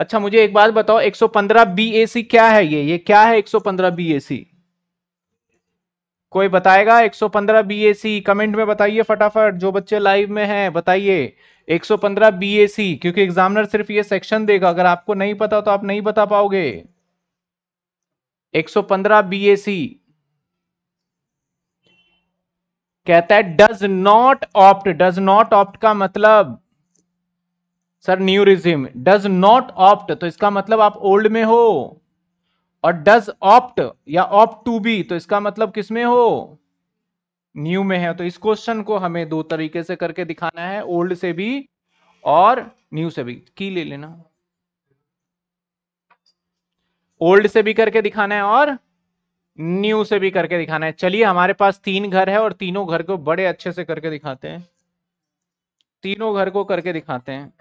अच्छा मुझे एक बात बताओ 115 BAC क्या है ये ये क्या है 115 BAC कोई बताएगा 115 BAC कमेंट में बताइए फटाफट जो बच्चे लाइव में हैं बताइए 115 BAC क्योंकि एग्जामिनर सिर्फ ये सेक्शन देगा अगर आपको नहीं पता तो आप नहीं बता पाओगे 115 BAC कहता है does not opt does not opt का मतलब सर न्यूरिज्म डज नॉट ऑप्ट तो इसका मतलब आप ओल्ड में हो और डज ऑप्ट या ऑप्ट टू बी तो इसका मतलब किस में हो न्यू में है तो इस क्वेश्चन को हमें दो तरीके से करके दिखाना है ओल्ड से भी और न्यू से भी की ले लेना ओल्ड से भी करके दिखाना है और न्यू से भी करके दिखाना है चलिए हमारे पास तीन घर है और तीनों घर को बड़े अच्छे से करके दिखाते हैं तीनों घर को करके दिखाते हैं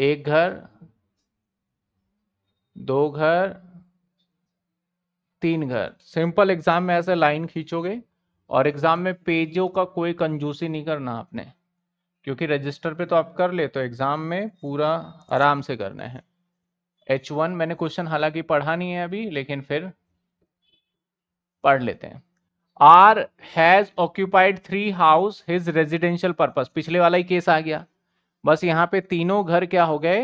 एक घर दो घर तीन घर सिंपल एग्जाम में ऐसे लाइन खींचोगे और एग्जाम में पेजों का कोई कंजूसी नहीं करना आपने क्योंकि रजिस्टर पे तो आप कर ले तो एग्जाम में पूरा आराम से करना है एच वन मैंने क्वेश्चन हालांकि पढ़ा नहीं है अभी लेकिन फिर पढ़ लेते हैं R has occupied three house his residential purpose पिछले वाला ही केस आ गया बस यहाँ पे तीनों घर क्या हो गए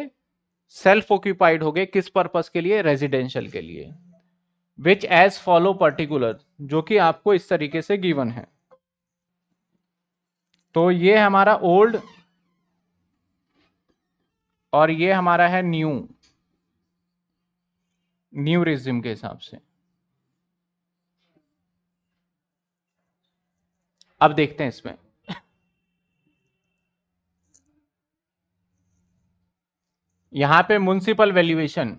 सेल्फ ऑक्यूपाइड हो गए किस पर्पज के लिए रेजिडेंशियल के लिए विच एज फॉलो पर्टिकुलर जो कि आपको इस तरीके से गिवन है तो ये हमारा ओल्ड और ये हमारा है न्यू न्यू रिज्यूम के हिसाब से अब देखते हैं इसमें यहाँ पे म्यूनसिपल वैल्यूएशन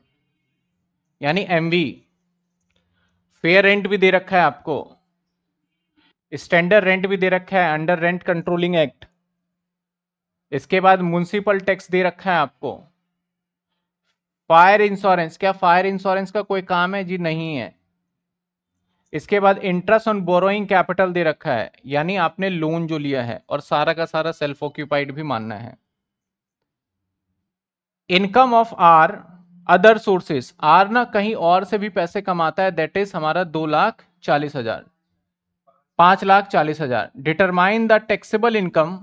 यानी एमवी फेयर रेंट भी दे रखा है आपको स्टैंडर्ड रेंट भी दे रखा है अंडर रेंट कंट्रोलिंग एक्ट इसके बाद म्यूनसिपल टैक्स दे रखा है आपको फायर इंश्योरेंस क्या फायर इंश्योरेंस का कोई काम है जी नहीं है इसके बाद इंटरेस्ट ऑन बोरोइंग कैपिटल दे रखा है यानी आपने लोन जो लिया है और सारा का सारा सेल्फ ऑक्यूपाइड भी मानना है income of R other sources R ना कहीं और से भी पैसे कमाता है दैट इज हमारा दो लाख चालीस हजार पांच लाख चालीस हजार determine the taxable income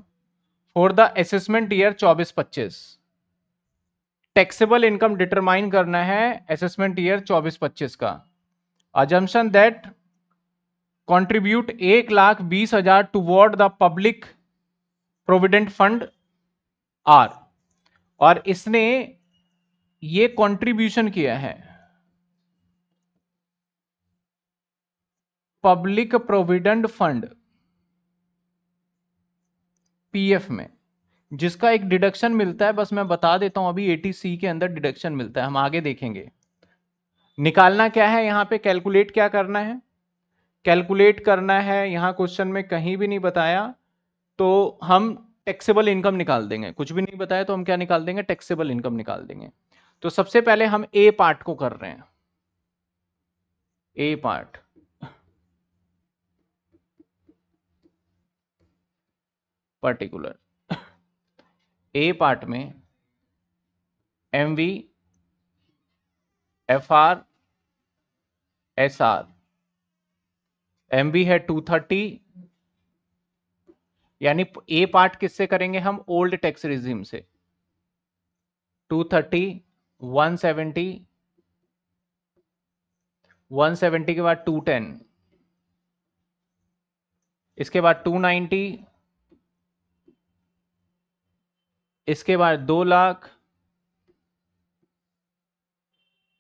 for the assessment year चौबीस पच्चीस टैक्सेबल इनकम डिटरमाइन करना है असेसमेंट ईयर चौबीस पच्चीस का अजम्पन दैट कंट्रीब्यूट एक लाख बीस हजार to the public provident fund R और इसने ये कंट्रीब्यूशन किया है पब्लिक प्रोविडेंट फंड पीएफ में जिसका एक डिडक्शन मिलता है बस मैं बता देता हूं अभी एटीसी सी के अंदर डिडक्शन मिलता है हम आगे देखेंगे निकालना क्या है यहां पे कैलकुलेट क्या करना है कैलकुलेट करना है यहां क्वेश्चन में कहीं भी नहीं बताया तो हम टैक्सेबल इनकम निकाल देंगे कुछ भी नहीं बताया तो हम क्या निकाल देंगे टैक्सेबल इनकम निकाल देंगे तो सबसे पहले हम ए पार्ट को कर रहे हैं A part particular A part में M V F R S R M V है टू थर्टी यानी ए पार्ट किससे करेंगे हम ओल्ड टैक्स रिजीम से 230, 170, 170 के बाद 210, इसके बाद 290, इसके बाद दो लाख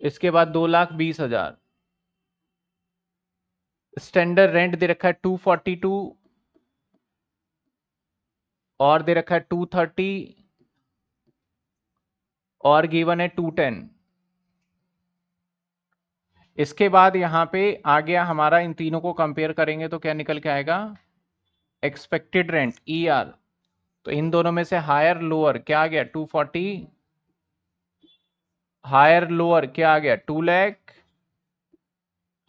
इसके बाद दो लाख बीस हजार स्टैंडर्ड रेंट दे रखा है टू फोर्टी टू और दे रखा है टू थर्टी और गिवन है टू टेन इसके बाद यहां पे आ गया हमारा इन तीनों को कंपेयर करेंगे तो क्या निकल के आएगा एक्सपेक्टेड रेंट ई आर तो इन दोनों में से हायर लोअर क्या आ गया टू फोर्टी हायर लोअर क्या आ गया टू लैख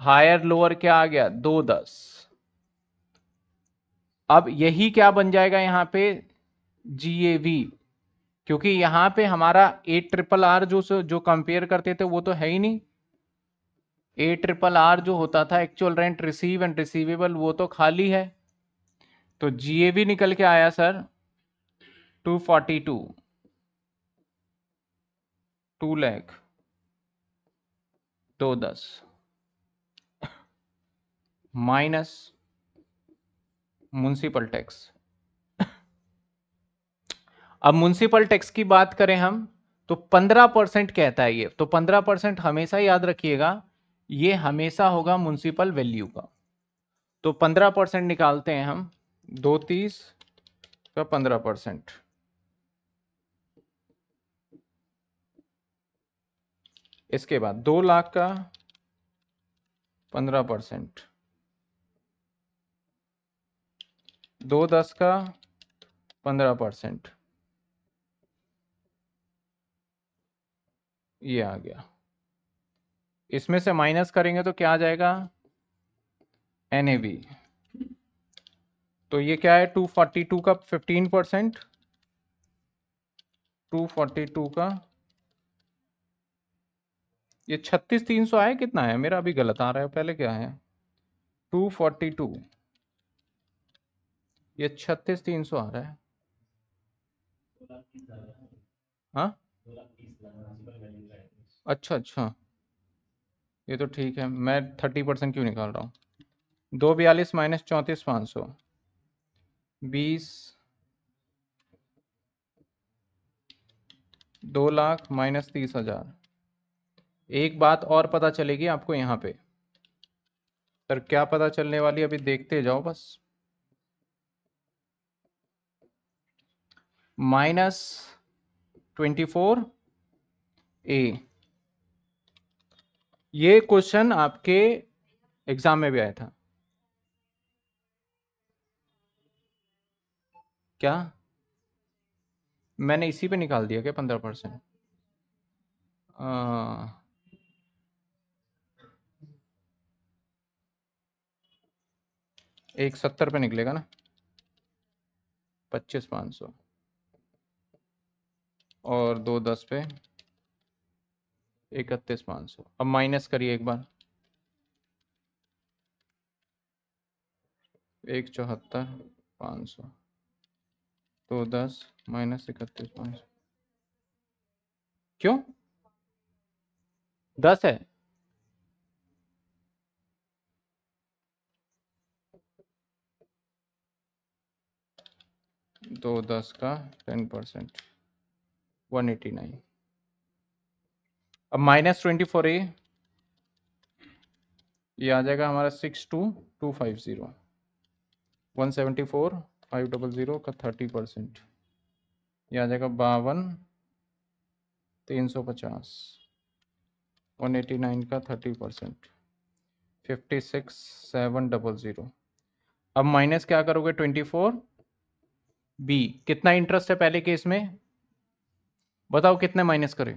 हायर लोअर क्या आ गया दो दस अब यही क्या बन जाएगा यहाँ पे जी क्योंकि यहाँ पे हमारा ए ट्रिपल आर जो जो कंपेयर करते थे वो तो है ही नहीं ए ट्रिपल आर जो होता था actual rent receive and receivable वो तो खाली है तो जी ए निकल के आया sir two forty two two lakh दो दस माइनस म्यूनसिपल टैक्स अब म्यूनसिपल टैक्स की बात करें हम तो 15 परसेंट कहता है ये तो 15 परसेंट हमेशा याद रखिएगा ये हमेशा होगा म्यूनसिपल वैल्यू का तो 15 परसेंट निकालते हैं हम दो तीस का पंद्रह परसेंट इसके बाद दो लाख का पंद्रह परसेंट दो दस का पंद्रह परसेंट ये आ गया इसमें से माइनस करेंगे तो क्या आ जाएगा एन तो ये क्या है टू फोर्टी टू का fifteen percent two forty two का ये छत्तीस तीन सौ आया कितना है मेरा अभी गलत आ रहा है पहले क्या है टू फोर्टी टू ये छत्तीस तीन सौ आ रहा है हाँ अच्छा अच्छा ये तो ठीक है मैं थर्टी परसेंट क्यों निकाल रहा हूँ दो बयालीस माइनस चौंतीस पाँच सौ बीस दो लाख माइनस तीस हजार एक बात और पता चलेगी आपको यहाँ पे सर क्या पता चलने वाली अभी देखते जाओ बस माइनस ट्वेंटी फोर ए ये क्वेश्चन आपके एग्जाम में भी आया था क्या मैंने इसी पे निकाल दिया क्या पंद्रह परसेंट एक सत्तर पे निकलेगा ना पच्चीस पाँच सौ और दो दस पे इकतीस पाँच सौ अब माइनस करिए एक बार एक चौहत्तर पाँच सौ दो दस माइनस इकतीस पाँच सौ क्यों दस है दो दस का टेन परसेंट 189 अब माइनस ट्वेंटी फोर ए ये आ जाएगा हमारा six two two five zero one seventy four five double zero का थर्टी परसेंट ये आ जाएगा बावन तीन सौ पचास वन एटी नाइन का thirty percent fifty six seven double zero अब माइनस क्या करोगे ट्वेंटी फोर बी कितना इंटरेस्ट है पहले केस में बताओ कितने माइनस करें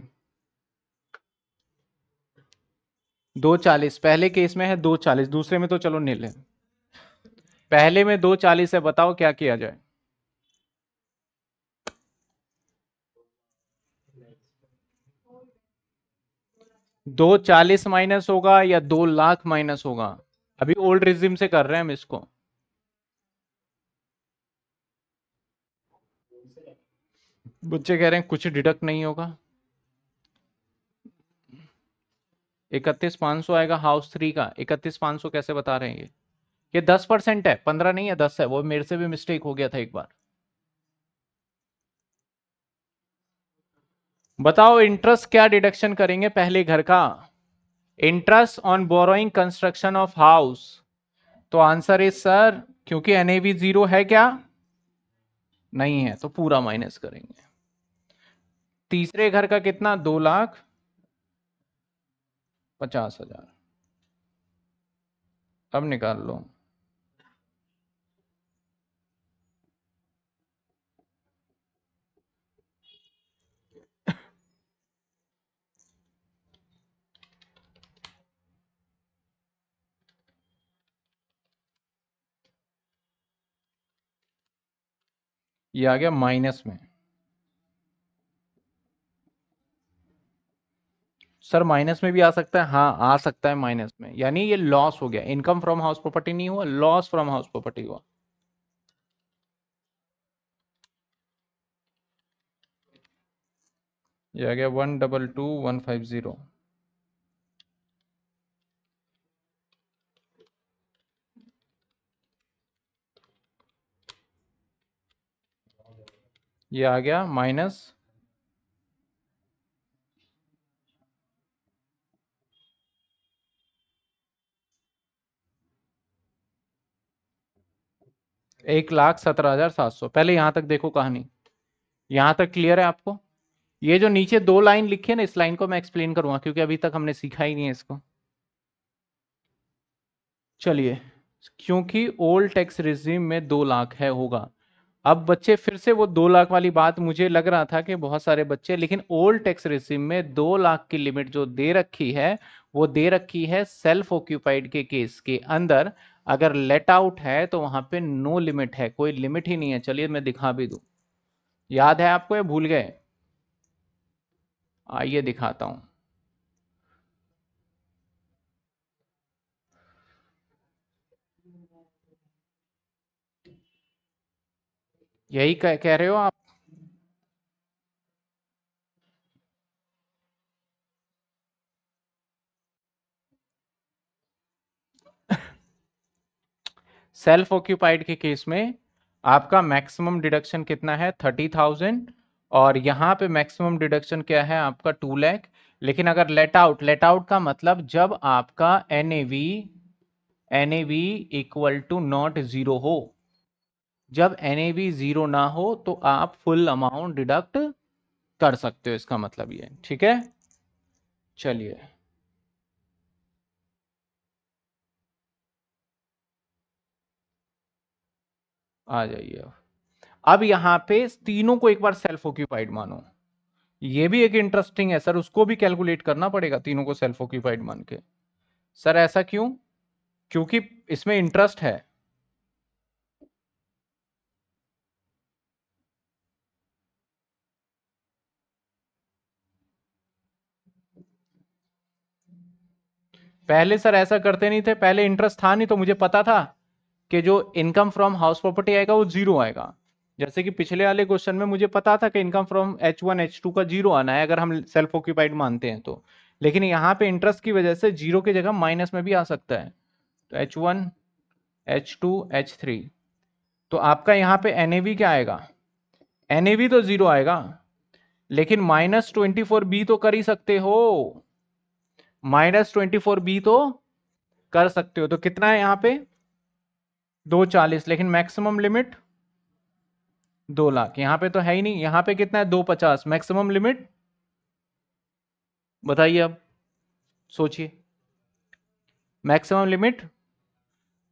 दो चालीस पहले केस में है दो चालीस दूसरे में तो चलो नील है पहले में दो चालीस है बताओ क्या किया जाए दो चालीस माइनस होगा या दो लाख माइनस होगा अभी ओल्ड रिजिम से कर रहे हैं हम इसको बच्चे कह रहे हैं कुछ डिडक्ट नहीं होगा इकतीस पाँच सौ आएगा हाउस थ्री का इकतीस पाँच सौ कैसे बता रहे हैं ये ये दस परसेंट है पंद्रह नहीं है दस है वो मेरे से भी मिस्टेक हो गया था एक बार बताओ इंटरेस्ट क्या डिडक्शन करेंगे पहले घर का interest on borrowing construction of house तो आंसर इज सर क्योंकि एनएवी जीरो है क्या नहीं है तो पूरा माइनस करेंगे तीसरे घर का कितना दो लाख पचास हजार अब निकाल लो ये आ गया माइनस में सर माइनस में भी आ सकता है हाँ आ सकता है माइनस में यानी ये लॉस हो गया इनकम फ्रॉम हाउस प्रॉपर्टी नहीं हुआ लॉस फ्रॉम हाउस प्रॉपर्टी हुआ ये आ गया one double two one five zero ये आ गया माइनस एक लाख सत्रह हजार सात सौ पहले यहां तक देखो कहानी यहां तक क्लियर है आपको ये जो नीचे दो लाइन लिखी है ना इस लाइन को मैं एक्सप्लेन करूंगा क्योंकि अभी तक हमने सीखा ही नहीं है इसको चलिए क्योंकि ओल्ड टैक्स रिजीम में दो लाख है होगा अब बच्चे फिर से वो दो लाख वाली बात मुझे लग रहा था कि बहुत सारे बच्चे लेकिन ओल्ड टैक्स रिसीम में दो लाख की लिमिट जो दे रखी है वो दे रखी है सेल्फ ऑक्यूपाइड के केस के अंदर अगर लेट आउट है तो वहां पे नो लिमिट है कोई लिमिट ही नहीं है चलिए मैं दिखा भी दू याद है आपको या भूल गए आइए दिखाता हूं यही कह, कह रहे हो आप सेल्फ ऑक्यूपाइड के केस में आपका मैक्सिमम डिडक्शन कितना है थर्टी थाउजेंड और यहाँ पे मैक्सिमम डिडक्शन क्या है आपका टू लैख लेकिन अगर लेट आउट लेट आउट का मतलब जब आपका N A V N A V equal to not zero हो जब एन ए वी ज़ीरो ना हो तो आप फुल अमाउंट डिडक्ट कर सकते हो इसका मतलब ये ठीक है चलिए आ जाइए अब अब यहाँ पे तीनों को एक बार सेल्फ ऑक्यूपाइड मानो ये भी एक इंटरेस्टिंग है सर उसको भी कैलकुलेट करना पड़ेगा तीनों को सेल्फ ऑक्यूपाइड मान के सर ऐसा क्यों क्योंकि इसमें इंटरेस्ट है पहले सर ऐसा करते नहीं थे पहले इंटरेस्ट था नहीं तो मुझे पता था कि जो इनकम फ्रॉम हाउस प्रॉपर्टी आएगा वो जीरो आएगा जैसे कि पिछले वाले क्वेश्चन में मुझे पता था कि income from H one H two का जीरो आना है अगर हम सेल्फ ऑक्यूपाइड मानते हैं तो लेकिन यहाँ पे इंटरेस्ट की वजह से जीरो की जगह माइनस में भी आ सकता है तो H one H two H three तो आपका यहाँ पे एन क्या आएगा एन तो जीरो आएगा लेकिन माइनस ट्वेंटी फोर बी तो कर ही सकते हो माइनस ट्वेंटी फोर बी तो कर सकते हो तो कितना है यहाँ पे दो चालीस लेकिन मैक्सिमम लिमिट दो लाख यहां पे तो है ही नहीं यहां पे कितना है दो पचास मैक्सिमम लिमिट बताइए अब सोचिए मैक्सिमम लिमिट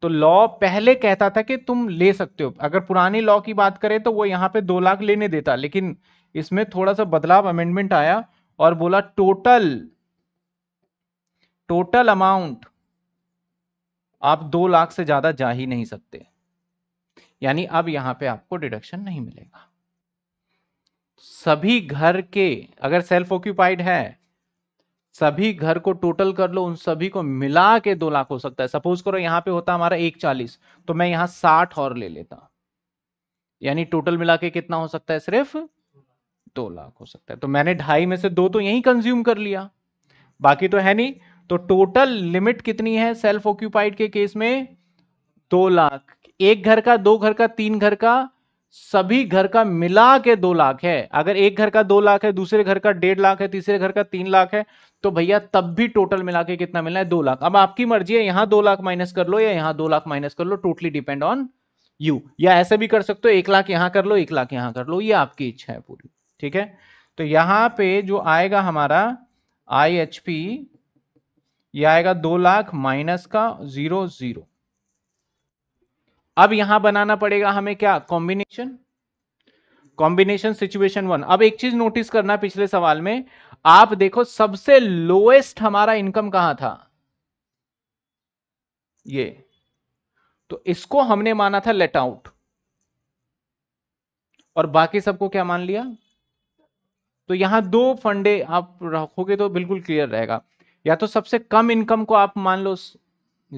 तो लॉ पहले कहता था कि तुम ले सकते हो अगर पुरानी लॉ की बात करें तो वो यहां पे दो लाख लेने देता लेकिन इसमें थोड़ा सा बदलाव अमेंडमेंट आया और बोला टोटल टोटल अमाउंट आप दो लाख से ज़्यादा जा ही नहीं सकते यानी अब यहां पे आपको डिडक्शन नहीं मिलेगा सभी घर के अगर सेल्फ ऑक्यूपाइड है सभी घर को टोटल कर लो उन सभी को मिला के दो लाख हो सकता है सपोज करो यहां पे होता हमारा एक चालीस तो मैं यहां साठ और ले लेता यानी टोटल मिला के कितना हो सकता है सिर्फ दो लाख हो सकता है तो मैंने ढाई में से दो तो यही कंज्यूम कर लिया बाकी तो है नहीं तो टोटल लिमिट कितनी है सेल्फ ऑक्यूपाइड के केस में दो लाख एक घर का दो घर का तीन घर का सभी घर का मिला के दो लाख है अगर एक घर का दो लाख है दूसरे घर का डेढ़ लाख है तीसरे घर का तीन लाख है तो भैया तब भी टोटल मिला के कितना मिलना है दो लाख अब आपकी मर्जी है यहां दो लाख माइनस कर लो या यहां दो लाख माइनस कर लो टोटली डिपेंड ऑन यू या ऐसे भी कर सकते हो एक लाख यहां कर लो एक लाख यहां कर लो ये आपकी इच्छा है पूरी ठीक है तो यहां पे जो आएगा हमारा आई एच पी ये आएगा दो लाख माइनस का जीरो जीरो अब यहां बनाना पड़ेगा हमें क्या कॉम्बिनेशन कॉम्बिनेशन सिचुएशन वन अब एक चीज नोटिस करना पिछले सवाल में आप देखो सबसे लोएस्ट हमारा इनकम कहां था ये तो इसको हमने माना था लेट आउट और बाकी सबको क्या मान लिया तो यहां दो फंडे आप रखोगे तो बिल्कुल क्लियर रहेगा या तो सबसे कम इनकम को आप मान लो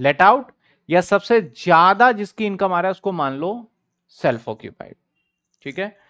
लेट आउट या सबसे ज्यादा जिसकी इनकम आ रहा है उसको मान लो सेल्फ ऑक्यूपाइड ठीक है